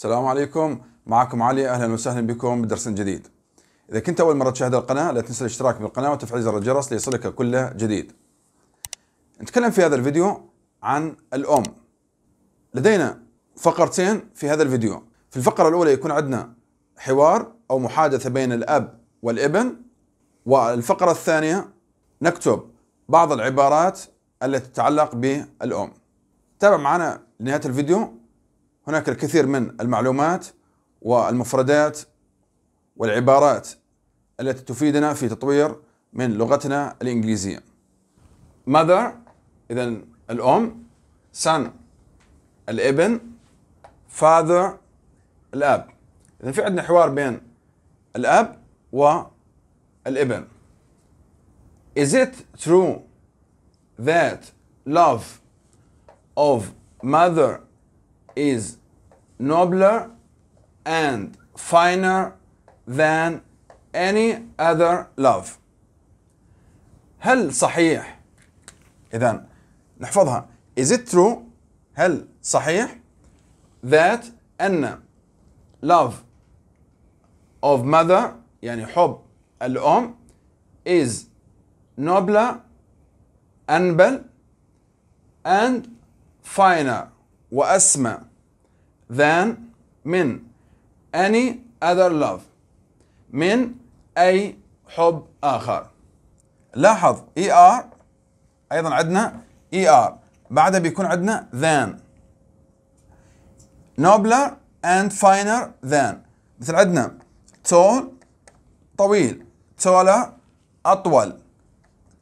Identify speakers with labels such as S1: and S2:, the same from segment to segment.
S1: السلام عليكم معكم علي اهلا وسهلا بكم بدرس جديد اذا كنت اول مره تشاهد القناه لا تنسى الاشتراك بالقناه وتفعيل زر الجرس ليصلك كل جديد نتكلم في هذا الفيديو عن الام لدينا فقرتين في هذا الفيديو في الفقره الاولى يكون عندنا حوار او محادثه بين الاب والابن والفقره الثانيه نكتب بعض العبارات التي تتعلق بالام تابع معنا لنهايه الفيديو هناك الكثير من المعلومات والمفردات والعبارات التي تفيدنا في تطوير من لغتنا الإنجليزية mother إذا الأم son الابن father الأب إذا في عندنا حوار بين الأب والابن Is it true that love of mother is nobler and finer than any other love هل صحيح إذا نحفظها is it true هل صحيح that أن love of mother يعني حب الأم is nobler أنبل and finer وأسمى than من any other love من أي حب آخر لاحظ ER ايضا عندنا ER بعدها بيكون عندنا than nobler and finer than مثل عندنا tall طويل taller اطول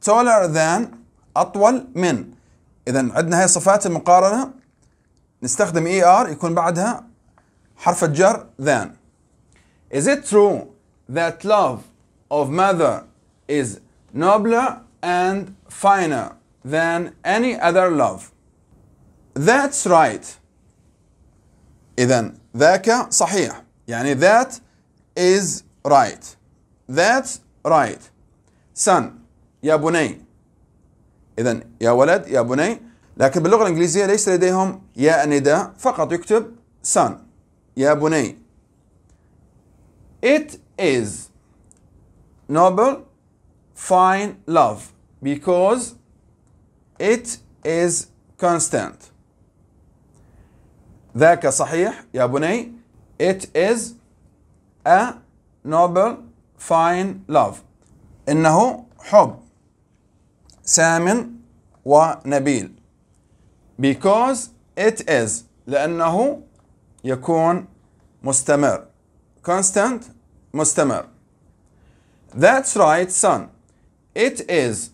S1: taller than اطول من اذا عندنا هاي صفات المقارنه نستخدم اي ار يكون بعدها حرف الجر than Is it true that love of mother is nobler and finer than any other love? That's right. إذا ذاك صحيح يعني that is right. That's right. Son يا بني إذا يا ولد يا بني لكن باللغة الإنجليزية ليس لديهم يا نداء فقط يكتب son يا بني It is noble fine love because it is constant ذاك صحيح يا بني It is a noble fine love إنه حب سامن ونبيل because it is لأنه يكون مستمر constant مستمر That's right son It is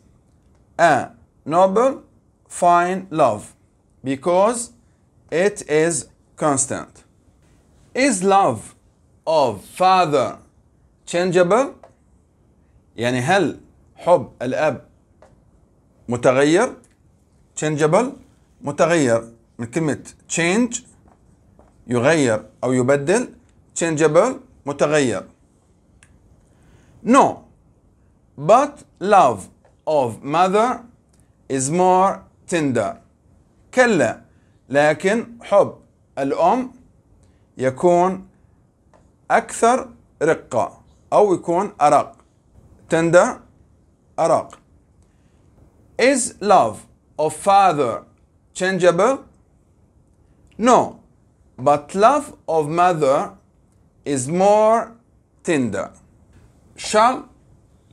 S1: a noble fine love because it is constant Is love of father changeable يعني هل حب الأب متغير changeable متغير من كلمة change يغير أو يبدل changeable متغير No but love of mother is more tender كلا لكن حب الأم يكون أكثر رقة أو يكون أرق tender أرق is love of father changeable? No, but love of mother is more tender. Shall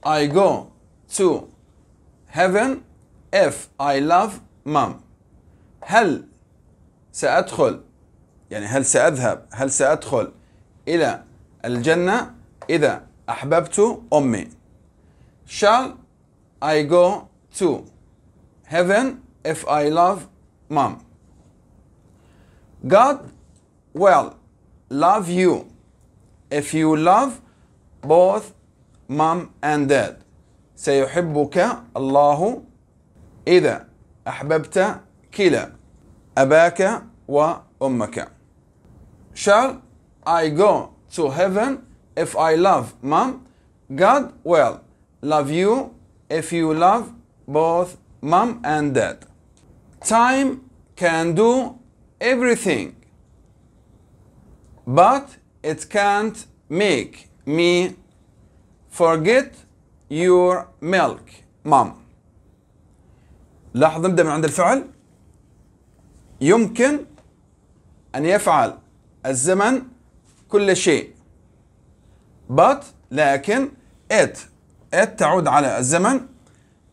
S1: I go to heaven if I love mom? هل سأدخل يعني هل سأذهب هل سأدخل إلى الجنة إذا أحببت أمي Shall I go to heaven if I love mom. God will love you if you love both mom and dad. سيحبك الله إذا أحببت كلا أباك وأمك. Shall I go to heaven if I love mom? God will love you if you love both mom and dad. Time can do everything, but it can't make me forget your milk, mom. لاحظ نبدأ من عند الفعل يمكن أن يفعل الزمن كل شيء but لكن it it تعود على الزمن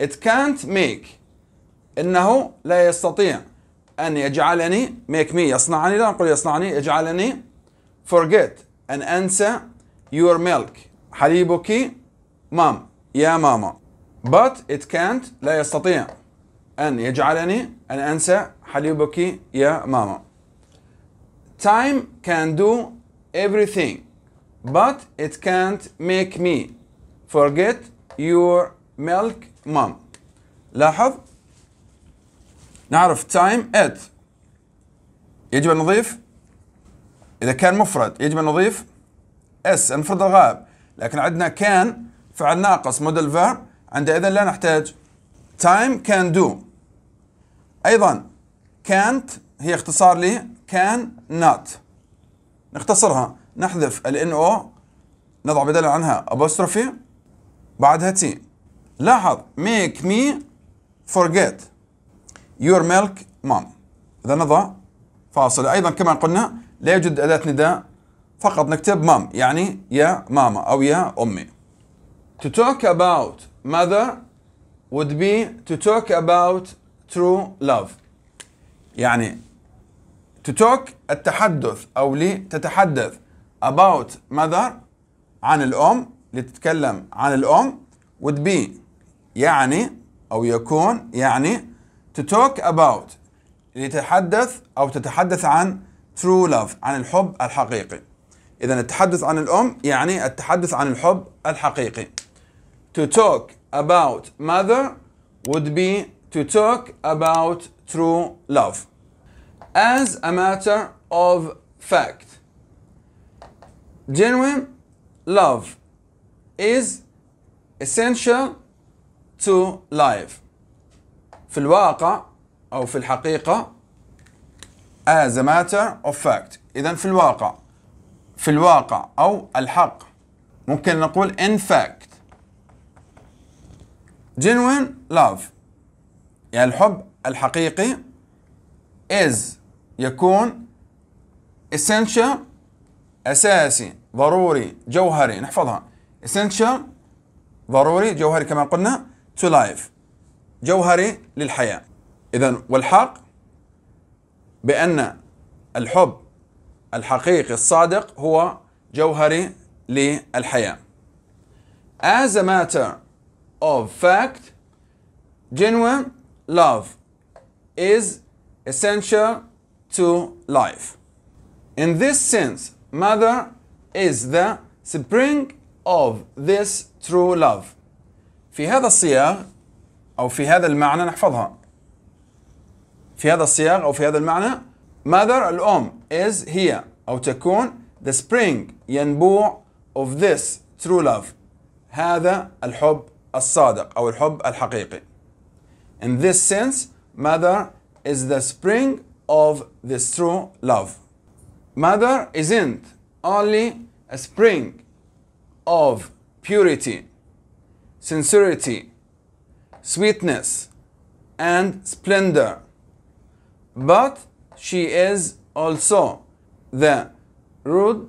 S1: it can't make إنه لا يستطيع أن يجعلني make me يصنعني لا نقول يصنعني يجعلني forget أن أنسى your milk حليبك مام يا ماما but it can't لا يستطيع أن يجعلني أن أنسى حليبك يا ماما time can do everything but it can't make me forget your milk mom لاحظ نعرف تايم ات يجب أن نضيف إذا كان مفرد يجب أن نضيف اس المفرد الغائب لكن عندنا كان فعل ناقص موديل فيرب عندئذ لا نحتاج تايم كان دو أيضا كانت هي اختصار لي كان نات نختصرها نحذف ال ان او نضع بدلا عنها apostrophe بعدها تي لاحظ make me forget يور ميلك مام إذا نضع فاصلة أيضا كما قلنا لا يوجد أداة نداء فقط نكتب مام يعني يا ماما أو يا أمي To talk about mother would be to talk about true love يعني to talk التحدث أو لتتحدث about mother عن الأم لتتكلم عن الأم would be يعني أو يكون يعني to talk about يتحدث أو تتحدث عن true love عن الحب الحقيقي إذا التحدث عن الأم يعني التحدث عن الحب الحقيقي to talk about mother would be to talk about true love as a matter of fact genuine love is essential to life في الواقع أو في الحقيقة as a matter of fact إذا في الواقع في الواقع أو الحق ممكن نقول in fact genuine love يعني الحب الحقيقي is يكون essential أساسي ضروري جوهري نحفظها essential ضروري جوهري كما قلنا to life جوهري للحياة إذا والحق بأن الحب الحقيقي الصادق هو جوهري للحياة As a matter of fact genuine love is essential to life. In this sense, mother is the spring of this true love. في هذا الصياغ أو في هذا المعنى نحفظها في هذا الصياغ أو في هذا المعنى mother الأم is هي أو تكون the spring ينبوع of this true love هذا الحب الصادق أو الحب الحقيقي In this sense mother is the spring of this true love Mother isn't only a spring of purity, sincerity sweetness and splendor, but she is also the road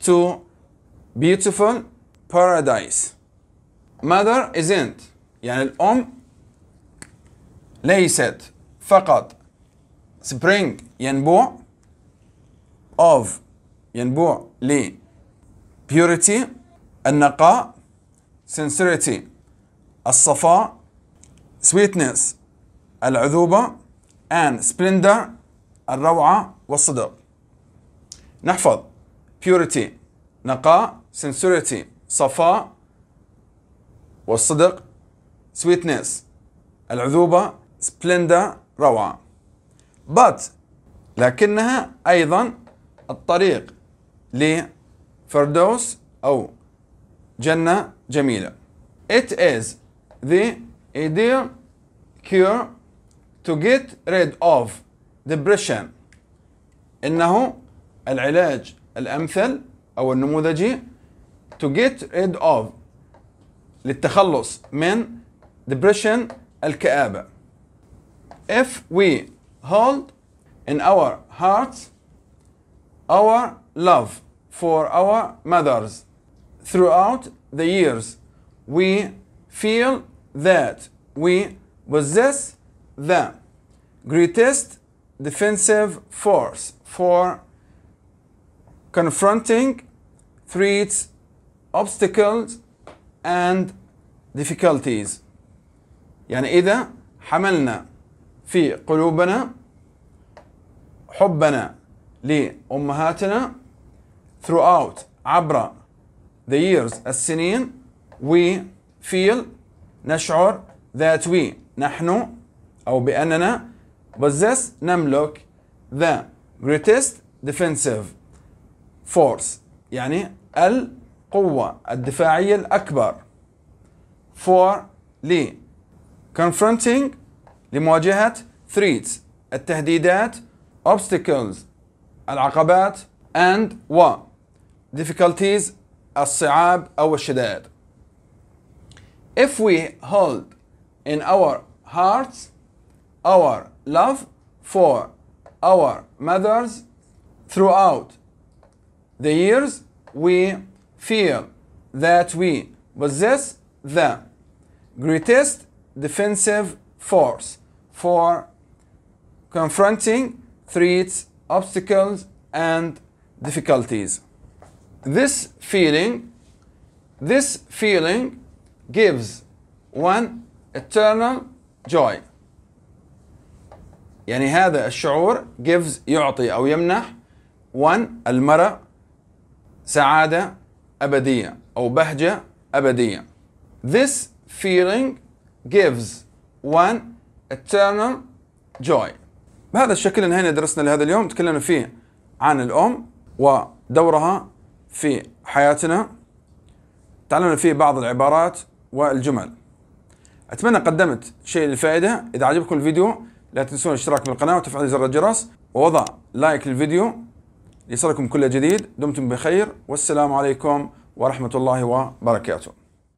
S1: to beautiful paradise. Mother isn't يعني الأم ليست فقط spring ينبوع of ينبوع ل purity النقاء sincerity الصفاء sweetness العذوبة and splendor الروعة والصدق نحفظ purity نقاء sincerity صفاء والصدق sweetness العذوبة splendor روعة but لكنها أيضا الطريق لفردوس أو جنة جميلة It is the idea cure to get rid of depression إنه العلاج الأمثل أو النموذجي to get rid of للتخلص من depression الكآبة if we hold in our hearts our love for our mothers throughout the years we feel that we possess the greatest defensive force for confronting threats, obstacles, and difficulties. يعني إذا حملنا في قلوبنا حبنا لأمهاتنا throughout عبر the years السنين we feel نشعر that we نحن أو بأننا possess نملك the greatest defensive force يعني القوة الدفاعية الأكبر for لي confronting لمواجهة threats التهديدات obstacles العقبات and و difficulties الصعاب أو الشدائد if we hold in our hearts our love for our mothers throughout the years, we feel that we possess the greatest defensive force for confronting threats, obstacles, and difficulties. This feeling, this feeling gives one eternal joy يعني هذا الشعور gives يعطي أو يمنح one المرأة سعادة أبدية أو بهجة أبدية This feeling gives one eternal joy بهذا الشكل انهينا درسنا لهذا اليوم تكلمنا فيه عن الأم ودورها في حياتنا تعلمنا فيه بعض العبارات والجمل اتمنى قدمت شيء للفائده اذا عجبكم الفيديو لا تنسون الاشتراك بالقناه وتفعيل زر الجرس ووضع لايك للفيديو ليصلكم كل جديد دمتم بخير والسلام عليكم ورحمه الله وبركاته